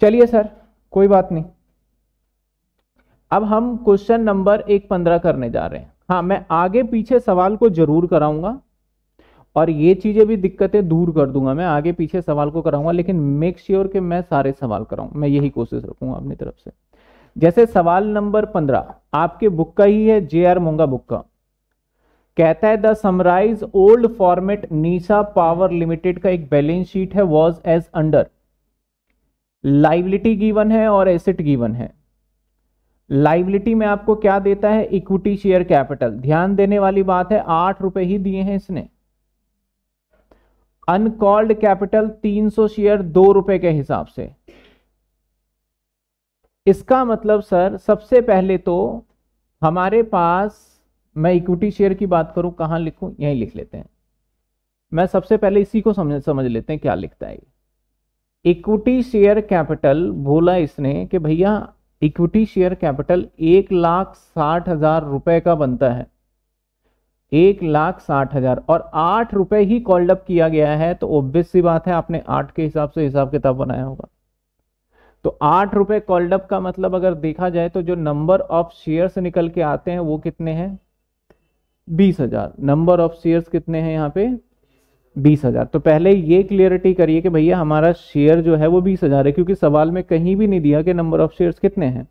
चलिए सर कोई बात नहीं अब हम क्वेश्चन नंबर एक पंद्रह करने जा रहे हैं हाँ मैं आगे पीछे सवाल को जरूर कराऊंगा और ये चीज़ें भी दिक्कतें दूर कर दूंगा मैं आगे पीछे सवाल को कराऊंगा लेकिन मेक श्योर sure कि मैं सारे सवाल कराऊं मैं यही कोशिश रखूंगा अपनी तरफ से जैसे सवाल नंबर पंद्रह आपके बुक का ही है जे आर मोंगा बुक का कहता है the summarise old format Nisa power limited का एक बैलेंस शीट है was as under liability given है और एसेट गिवन है लाइबिलिटी में आपको क्या देता है इक्विटी शेयर कैपिटल ध्यान देने वाली बात है आठ रुपए ही दिए हैं इसने अनकॉल्ड कैपिटल 300 शेयर दो रुपए के हिसाब से इसका मतलब सर सबसे पहले तो हमारे पास मैं इक्विटी शेयर की बात करूं कहां लिखूं यहीं लिख लेते हैं मैं सबसे पहले इसी को समझ समझ लेते हैं क्या लिखता है इक्विटी शेयर कैपिटल बोला इसने कि भैया इक्विटी शेयर कैपिटल एक लाख साठ हजार रुपए का बनता है एक लाख साठ हजार और आठ रुपए ही कॉल्ड अप किया गया है तो ऑब्वियस सी बात है आपने आठ के हिसाब से हिसाब किताब बनाया होगा तो आठ रुपए कॉल्ड अप का मतलब अगर देखा जाए तो जो नंबर ऑफ शेयर्स निकल के आते हैं वो कितने हैं बीस हजार नंबर ऑफ शेयर्स कितने हैं यहाँ पे बीस हज़ार तो पहले ये क्लियरिटी करिए कि भैया हमारा शेयर जो है वो बीस हज़ार है क्योंकि सवाल में कहीं भी नहीं दिया कि नंबर ऑफ शेयर्स कितने हैं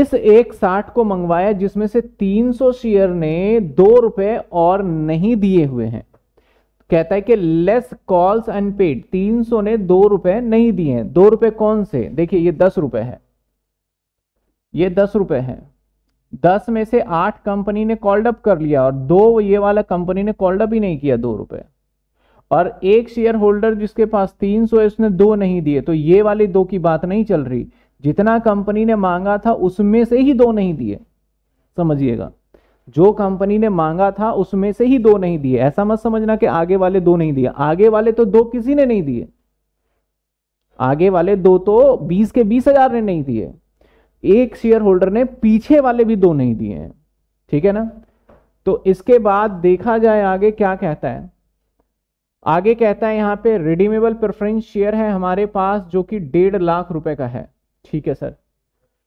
इस एक साठ को मंगवाया जिसमें से तीन सौ शेयर ने दो रुपए और नहीं दिए हुए हैं कहता है कि लेस कॉल्स अनपेड तीन सौ ने दो रुपए नहीं दिए हैं दो रुपए कौन से देखिए ये दस रुपए है ये दस रुपए है दस में से आठ कंपनी ने कॉल्ड अप कर लिया और दो ये वाला कंपनी ने कॉल्ड अप ही नहीं किया दो रुपए और एक शेयर होल्डर जिसके पास तीन सौ है उसने दो नहीं दिए तो ये वाले दो की बात नहीं चल रही जितना कंपनी ने मांगा था उसमें से ही दो नहीं दिए समझिएगा जो कंपनी ने मांगा था उसमें से ही दो नहीं दिए ऐसा मत समझना कि आगे वाले दो नहीं दिए आगे वाले तो दो किसी ने नहीं दिए आगे वाले दो तो बीस के बीस हजार ने नहीं दिए एक शेयर होल्डर ने पीछे वाले भी दो नहीं दिए हैं ठीक है ना तो इसके बाद देखा जाए आगे क्या कहता है आगे कहता है यहां पे रिडीमेबल प्रेफरेंस शेयर है हमारे पास जो कि डेढ़ लाख रुपए का है ठीक है सर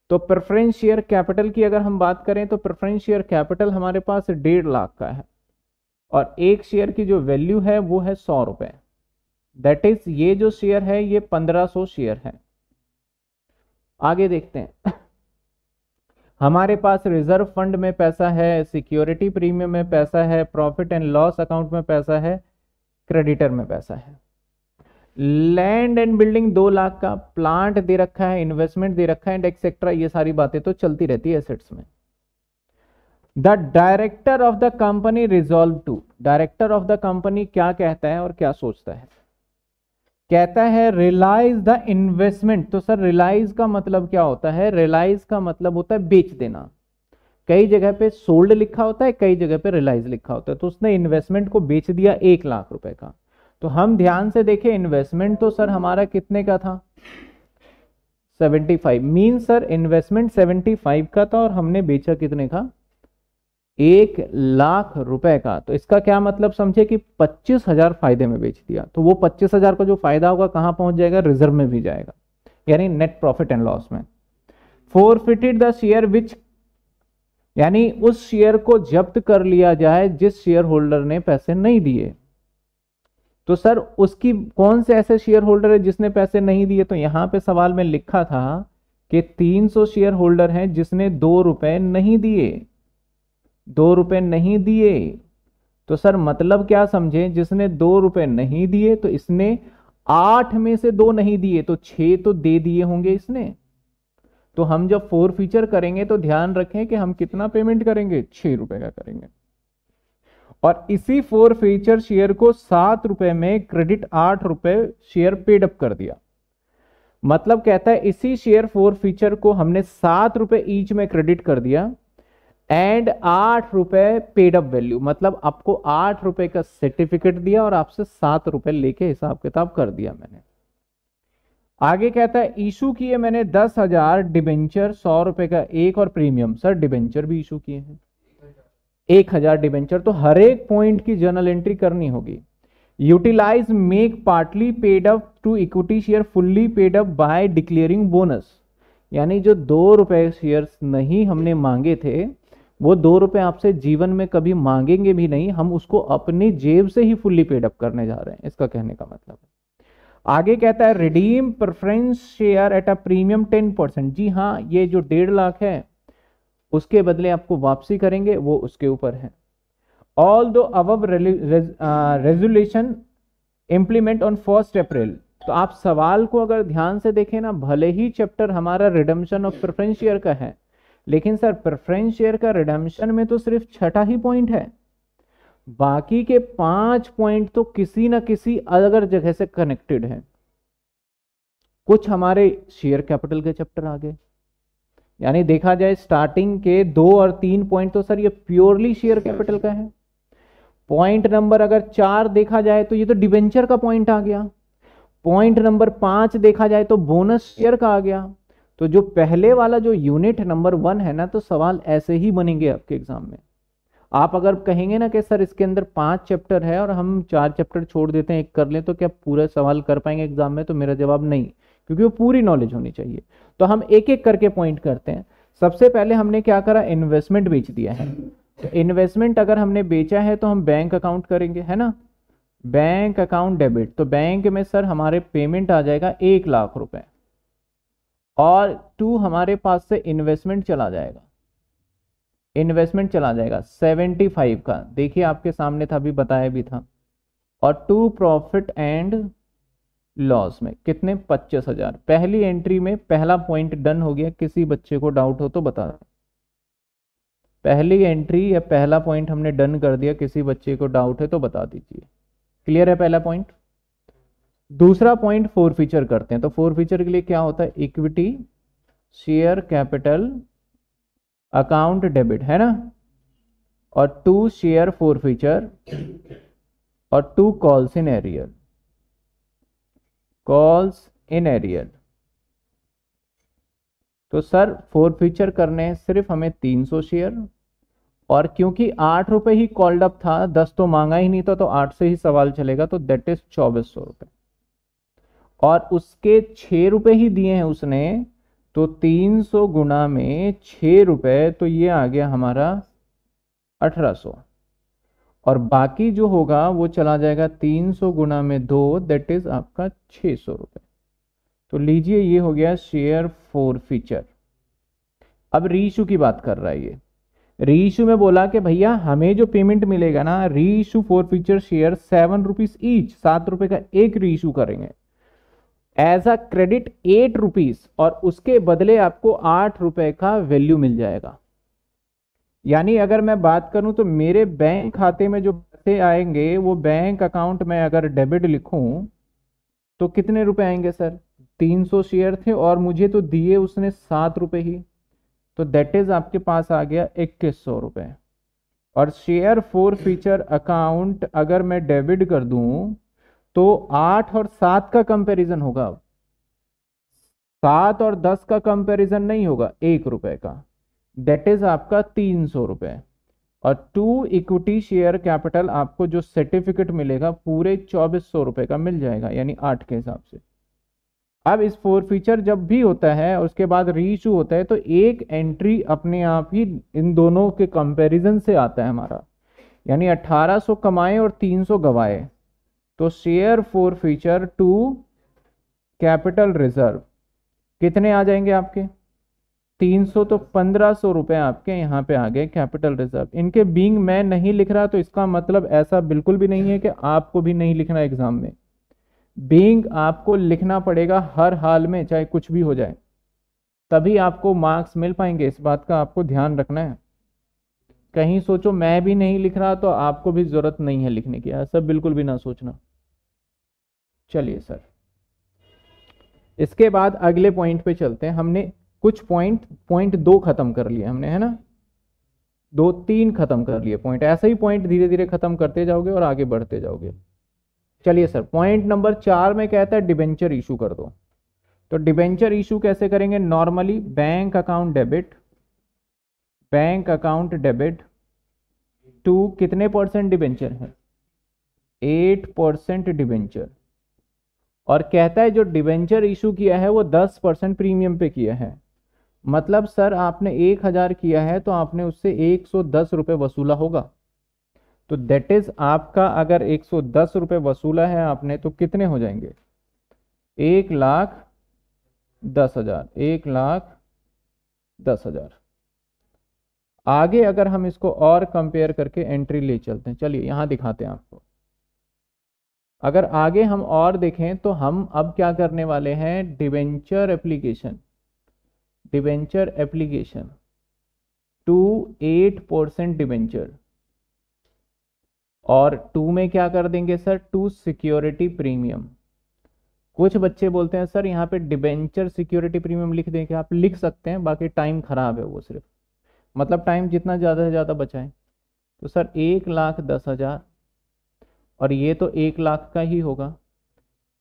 तो प्रेफरेंस शेयर कैपिटल की अगर हम बात करें तो प्रेफरेंस शेयर कैपिटल हमारे पास डेढ़ लाख का है और एक शेयर की जो वैल्यू है वो है सौ रुपए दैट इज ये जो शेयर है ये पंद्रह शेयर है आगे देखते हैं हमारे पास रिजर्व फंड में पैसा है सिक्योरिटी प्रीमियम में पैसा है प्रॉफिट एंड लॉस अकाउंट में पैसा है क्रेडिटर में पैसा है लैंड एंड बिल्डिंग दो लाख का प्लांट दे रखा है इन्वेस्टमेंट दे रखा है एंड एक्सेट्रा ये सारी बातें तो चलती रहती है एसेट्स में the director of the company resolve to director of the company क्या कहता है और क्या सोचता है कहता है रिलाइज द इन्वेस्टमेंट तो सर रिलाइज का मतलब क्या होता है रिलाइज का मतलब होता है बेच देना कई जगह पे सोल्ड लिखा होता है कई जगह पे रिलाइज लिखा होता है तो उसने इन्वेस्टमेंट को बेच दिया एक लाख रुपए का तो हम ध्यान से देखें इन्वेस्टमेंट तो सर हमारा कितने का था 75 मीन सर इन्वेस्टमेंट 75 का था और हमने बेचा कितने का एक लाख रुपए का तो इसका क्या मतलब समझे कि पच्चीस हजार फायदे में बेच दिया तो वो पच्चीस हजार का जो फायदा होगा कहां पहुंच जाएगा रिजर्व में भी जाएगा यानी नेट प्रॉफिट एंड लॉस में फोरफिटेड द शेयर विच यानी उस शेयर को जब्त कर लिया जाए जिस शेयर होल्डर ने पैसे नहीं दिए तो सर उसकी कौन से ऐसे शेयर होल्डर है जिसने पैसे नहीं दिए तो यहां पे सवाल में लिखा था कि 300 शेयर होल्डर हैं जिसने दो रुपए नहीं दिए दो रुपए नहीं दिए तो सर मतलब क्या समझे जिसने दो रुपए नहीं दिए तो इसने आठ में से दो नहीं दिए तो छह तो दे दिए होंगे इसने तो हम जब फोर फीचर करेंगे तो ध्यान रखें कि हम कितना पेमेंट करेंगे छह रुपए का करेंगे और इसी फोर फीचर शेयर को सात रुपए में क्रेडिट आठ रुपए शेयर पेड अप कर दिया मतलब कहता है इसी शेयर फोर फीचर को हमने सात रुपए ईच में क्रेडिट कर दिया एंड आठ रुपए पेड अप वैल्यू मतलब आपको आठ रुपए का सर्टिफिकेट दिया और आपसे सात रुपए लेके हिसाब किताब कर दिया मैंने आगे कहता है इशू किए मैंने दस हजार डिबेंचर सौ रुपए का एक और प्रीमियम सर डिबेंचर भी इशू किए हैं एक हजार डिबेंचर तो हर एक पॉइंट की जर्नल एंट्री करनी होगी utilise make partly paid up to equity share fully paid up by declaring bonus यानी जो दो रुपए शेयर नहीं हमने मांगे थे वो दो रुपए आपसे जीवन में कभी मांगेंगे भी नहीं हम उसको अपनी जेब से ही फुल्ली पेडअप करने जा रहे हैं इसका कहने का मतलब है आगे कहता है redeem preference share at a premium ten percent जी हाँ ये जो डेढ़ लाख है उसके बदले आपको वापसी करेंगे वो उसके ऊपर है ऑल दो अब resolution implement on first April तो आप सवाल को अगर ध्यान से देखें ना भले ही चैप्टर हमारा रिडम्शन ऑफ प्रेफरेंस शेयर का है लेकिन सर प्रेफरेंस शेयर का रिडम्शन में तो सिर्फ छठा ही पॉइंट है बाकी के पांच पॉइंट तो किसी ना किसी अलग जगह से कनेक्टेड है कुछ हमारे शेयर कैपिटल के चैप्टर आ गए यानी देखा जाए स्टार्टिंग के दो और तीन पॉइंट तो सर ये प्योरली शेयर कैपिटल का है पॉइंट नंबर अगर चार देखा जाए तो ये तो डिवेंचर का पॉइंट आ गया पॉइंट नंबर पांच देखा जाए तो बोनस शेयर का आ गया तो जो पहले वाला जो यूनिट नंबर वन है ना तो सवाल ऐसे ही बनेंगे आपके एग्जाम में आप अगर कहेंगे ना कि सर इसके अंदर पांच चैप्टर है और हम चार चैप्टर छोड़ देते हैं एक कर लें तो क्या पूरा सवाल कर पाएंगे एग्जाम में तो मेरा जवाब नहीं क्योंकि वो पूरी नॉलेज होनी चाहिए तो हम एक एक करके पॉइंट करते हैं सबसे पहले हमने क्या करा इन्वेस्टमेंट बेच दिया है तो इन्वेस्टमेंट अगर हमने बेचा है तो हम बैंक अकाउंट करेंगे है ना बैंक अकाउंट डेबिट तो बैंक में सर हमारे पेमेंट आ जाएगा एक लाख रुपए और टू हमारे पास से इन्वेस्टमेंट चला जाएगा इन्वेस्टमेंट चला जाएगा सेवेंटी फाइव का देखिए आपके सामने था अभी बताया भी था और टू प्रॉफिट एंड लॉस में कितने पच्चीस हजार पहली एंट्री में पहला पॉइंट डन हो गया किसी बच्चे को डाउट हो तो बता पहली एंट्री या पहला पॉइंट हमने डन कर दिया किसी बच्चे को डाउट है तो बता दीजिए क्लियर है पहला पॉइंट दूसरा पॉइंट फोर फीचर करते हैं तो फोर फीचर के लिए क्या होता है equity share capital account debit है ना और टू शेयर फोर फीचर और to calls in arrear calls in arrear तो सर फोर फीचर करने सिर्फ हमें तीन सौ शेयर और क्योंकि आठ रुपए ही कॉल्ड अप था दस तो मांगा ही नहीं था तो आठ से ही सवाल चलेगा तो दैट इज चौबीस सौ रुपए और उसके छः रुपये ही दिए हैं उसने तो तीन सौ गुणा में छः रुपये तो ये आ गया हमारा अठारह सौ और बाकी जो होगा वो चला जाएगा तीन सौ गुणा में दो दैट इज़ आपका छः सौ रुपये तो लीजिए ये हो गया शेयर फोर फीचर अब रीशू की बात कर रहा है ये रीशू में बोला कि भैया हमें जो पेमेंट मिलेगा ना reissue forfeiture share seven rupees each सात रुपए का एक रीशू करेंगे as a credit eight rupees और उसके बदले आपको आठ रुपए का वैल्यू मिल जाएगा यानी अगर मैं बात करूं तो मेरे बैंक खाते में जो पैसे आएंगे वो बैंक अकाउंट में अगर डेबिट लिखूं तो कितने रुपए आएंगे सर 300 शेयर थे और मुझे तो दिए उसने सात रुपए ही तो दैट इज आपके पास आ गया इक्कीस सौ रुपये और शेयर फोर फीचर अकाउंट अगर मैं डेबिट कर दूं तो आठ और सात का कंपैरिजन होगा अब सात और दस का कंपैरिजन नहीं होगा एक रुपए का दैट इज आपका तीन सौ रुपए और टू इक्विटी शेयर कैपिटल आपको जो सर्टिफिकेट मिलेगा पूरे चौबीस सौ रुपए का मिल जाएगा यानी आठ के हिसाब से अब इस फोर फीचर जब भी होता है उसके बाद रीइशू होता है तो एक एंट्री अपने आप ही इन दोनों के कंपैरिजन से आता है हमारा यानी 1800 कमाए और 300 गवाए तो share forfeiture to capital reserve कितने आ जाएंगे आपके 300 तो 1500 रुपए आपके यहाँ पे आ गए कैपिटल रिजर्व इनके बींग मैं नहीं लिख रहा तो इसका मतलब ऐसा बिल्कुल भी नहीं है कि आपको भी नहीं लिखना एग्जाम में बींग आपको लिखना पड़ेगा हर हाल में चाहे कुछ भी हो जाए तभी आपको मार्क्स मिल पाएंगे इस बात का आपको ध्यान रखना है कहीं सोचो मैं भी नहीं लिख रहा तो आपको भी ज़रूरत नहीं है लिखने की ऐसा बिल्कुल भी ना सोचना चलिए सर इसके बाद अगले पॉइंट पे चलते हैं हमने कुछ पॉइंट पॉइंट दो खत्म कर लिए हमने है ना दो तीन खत्म कर लिए पॉइंट ऐसे ही पॉइंट धीरे धीरे खत्म करते जाओगे और आगे बढ़ते जाओगे चलिए सर पॉइंट नंबर चार में कहता है डिबेंचर इशू कर दो तो डिबेंचर इशू कैसे करेंगे normally bank account debit bank account debit to कितने परसेंट डिबेंचर है एट परसेंट डिबेंचर और कहता है जो डिवेंचर इशू किया है वो दस परसेंट प्रीमियम पे किया है मतलब सर आपने एक हज़ार किया है तो आपने उससे एक सौ दस रुपये वसूला होगा तो देट इज़ आपका अगर एक सौ दस रुपये वसूला है आपने तो कितने हो जाएंगे एक लाख दस हज़ार एक लाख दस हज़ार आगे अगर हम इसको और कंपेयर करके एंट्री ले चलते हैं चलिए यहां दिखाते हैं आपको अगर आगे हम और देखें तो हम अब क्या करने वाले हैं debenture application debenture application to eight percent debenture और टू में क्या कर देंगे सर टू सिक्योरिटी प्रीमियम कुछ बच्चे बोलते हैं सर यहाँ पे डिबेंचर सिक्योरिटी प्रीमियम लिख देंगे आप लिख सकते हैं बाकी टाइम ख़राब है वो सिर्फ मतलब टाइम जितना ज़्यादा से ज़्यादा बचाएं तो सर एक लाख दस हज़ार और ये तो एक लाख का ही होगा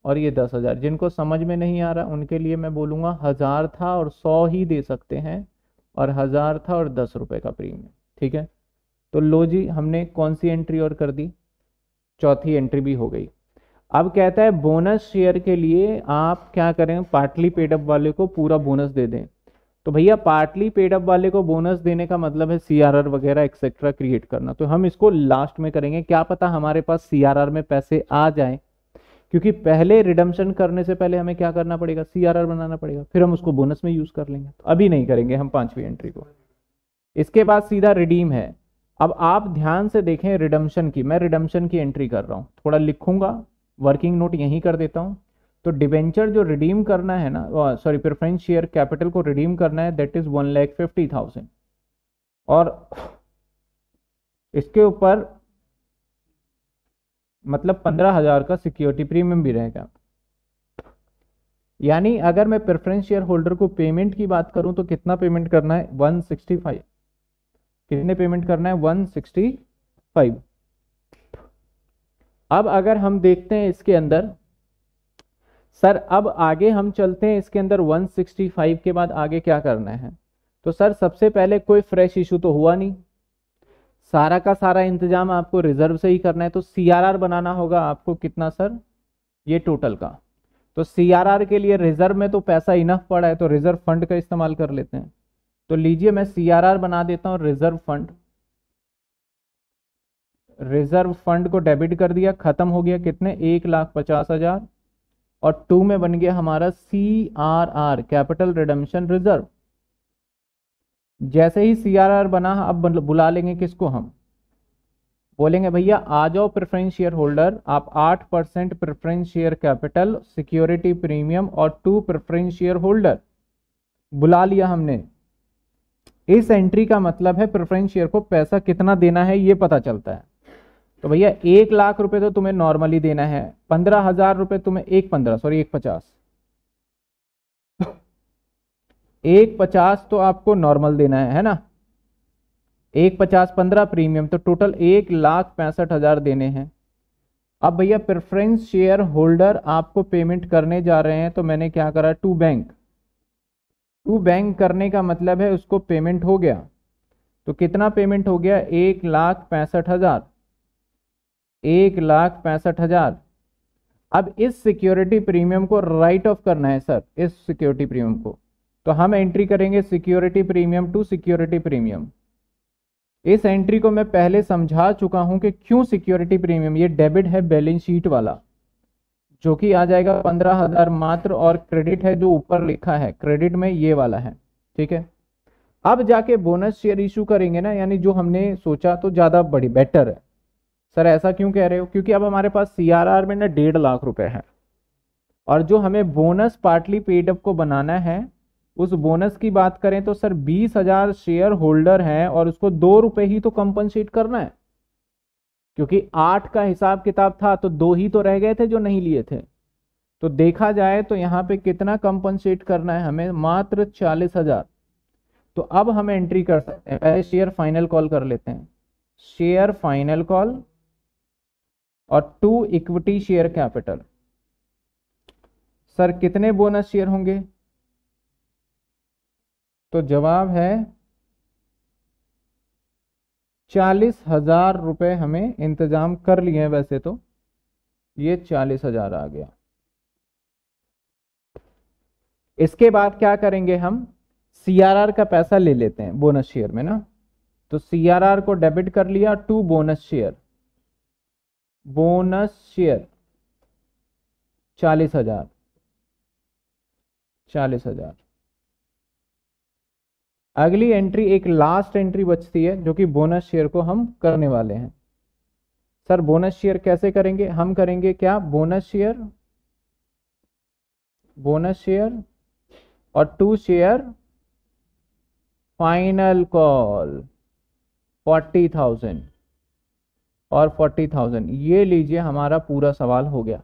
और ये दस हज़ार जिनको समझ में नहीं आ रहा उनके लिए मैं बोलूँगा हज़ार था और सौ ही दे सकते हैं और हज़ार था और दस रुपये का प्रीमियम ठीक है तो लो जी हमने कौन सी एंट्री और कर दी चौथी एंट्री भी हो गई अब कहता है बोनस शेयर के लिए आप क्या करें पार्टली पेडअप वाले को पूरा बोनस दे दें तो भैया पार्टली पेड अप वाले को बोनस देने का मतलब है सी वगैरह एक्सेट्रा क्रिएट करना तो हम इसको लास्ट में करेंगे क्या पता हमारे पास सी में पैसे आ जाए क्योंकि पहले रिडम्शन करने से पहले हमें क्या करना पड़ेगा सी बनाना पड़ेगा फिर हम उसको बोनस में यूज कर लेंगे तो अभी नहीं करेंगे हम पांचवी एंट्री को इसके बाद सीधा रिडीम है अब आप ध्यान से देखें रिडम्शन की मैं रिडम्शन की एंट्री कर रहा हूँ थोड़ा लिखूंगा वर्किंग नोट यहीं कर देता हूँ तो डिबेंचर जो रिडीम करना है ना सॉरी प्रेफरेंस शेयर कैपिटल को रिडीम करना है that is one lakh fifty thousand और इसके ऊपर मतलब पंद्रह हज़ार का सिक्योरिटी प्रीमियम भी रहेगा यानी अगर मैं प्रेफरेंस शेयर होल्डर को पेमेंट की बात करूं तो कितना पेमेंट करना है वन फाइव कितने पेमेंट करना है वन फाइव अब अगर हम देखते हैं इसके अंदर सर अब आगे हम चलते हैं इसके अंदर 165 के बाद आगे क्या करना है तो सर सबसे पहले कोई फ्रेश इशू तो हुआ नहीं सारा का सारा इंतजाम आपको रिजर्व से ही करना है तो सी बनाना होगा आपको कितना सर ये टोटल का तो सी के लिए रिजर्व में तो पैसा इनफ पड़ा है तो रिजर्व फंड का इस्तेमाल कर लेते हैं तो लीजिए मैं सी बना देता हूँ रिजर्व फंड रिजर्व फंड को डेबिट कर दिया खत्म हो गया कितने एक लाख पचास हजार और टू में बन गया हमारा C R R capital redemption reserve जैसे ही सी आर आर बना अब मतलब बुला लेंगे किसको हम बोलेंगे भैया आ जाओ प्रेफरेंस शेयर होल्डर आप आठ percent preference share capital security premium और टू प्रेफरेंस शेयर होल्डर बुला लिया हमने इस एंट्री का मतलब है प्रेफरेंस शेयर को पैसा कितना देना है ये पता चलता है तो भैया एक लाख रुपए तो तुम्हें नॉर्मली देना है पंद्रह हजार रुपये तुम्हें एक पंद्रह सॉरी एक पचास एक पचास तो आपको नॉर्मल देना है है ना एक पचास पंद्रह प्रीमियम तो टोटल एक लाख पैंसठ हजार देने हैं अब भैया प्रेफरेंस शेयर होल्डर आपको पेमेंट करने जा रहे हैं तो मैंने क्या करा टू बैंक टू बैंक करने का मतलब है उसको पेमेंट हो गया तो कितना पेमेंट हो गया एक लाख पैंसठ हजार एक लाख पैंसठ हजार अब इस सिक्योरिटी प्रीमियम को राइट ऑफ करना है सर इस सिक्योरिटी प्रीमियम को तो हम एंट्री करेंगे security premium to security premium इस एंट्री को मैं पहले समझा चुका हूं कि क्यों सिक्योरिटी प्रीमियम ये डेबिट है बैलेंस शीट वाला जो कि आ जाएगा पंद्रह हजार मात्र और क्रेडिट है जो ऊपर लिखा है क्रेडिट में ये वाला है ठीक है अब जाके बोनस शेयर इशू करेंगे ना यानी जो हमने सोचा तो ज़्यादा बड़ी बेटर है सर ऐसा क्यों कह रहे हो क्योंकि अब हमारे पास सीआरआर में ना डेढ़ लाख रुपए है और जो हमें बोनस पार्टली पेडअप को बनाना है उस बोनस की बात करें तो सर बीस हजार शेयर होल्डर है और उसको दो रुपए ही तो कंपनसेट करना है क्योंकि आठ का हिसाब किताब था तो दो ही तो रह गए थे जो नहीं लिए थे तो देखा जाए तो यहाँ पे कितना कंपनसेट करना है हमें मात्र चालीस हजार तो अब हम एंट्री कर सकते हैं पहले शेयर फाइनल कॉल कर लेते हैं शेयर फाइनल कॉल और to equity share capital sir कितने बोनस शेयर होंगे तो जवाब है चालीस हजार रुपये हमें इंतजाम कर लिए हैं वैसे तो ये चालीस हजार आ गया इसके बाद क्या करेंगे हम सीआरआर का पैसा ले लेते हैं बोनस शेयर में ना तो सीआरआर को डेबिट कर लिया to bonus share bonus share चालीस हजार चालीस हजार अगली एंट्री एक लास्ट एंट्री बचती है जो कि बोनस शेयर को हम करने वाले हैं सर बोनस शेयर कैसे करेंगे हम करेंगे क्या बोनस शेयर बोनस शेयर और to share final call forty thousand और फोर्टी थाउजेंड ये लीजिए हमारा पूरा सवाल हो गया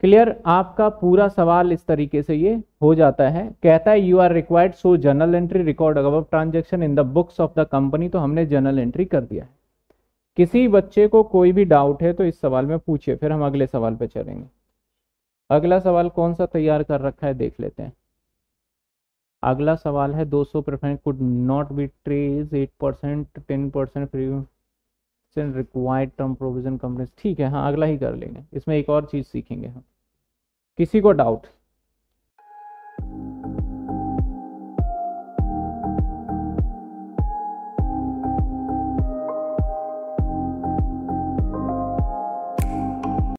क्लियर आपका पूरा सवाल इस तरीके से ये हो जाता है कहता है you are required so journal entry record अगव transaction in the books of the company तो हमने जनरल एंट्री कर दिया है किसी बच्चे को कोई भी डाउट है तो इस सवाल में पूछिए फिर हम अगले सवाल पे चलेंगे अगला सवाल कौन सा तैयार कर रखा है देख लेते हैं अगला सवाल है 200 percent could not be trade 8 percent ten percent free send required term provision companies ठीक है हाँ अगला ही कर लेंगे इसमें एक और चीज़ सीखेंगे हम किसी को डाउट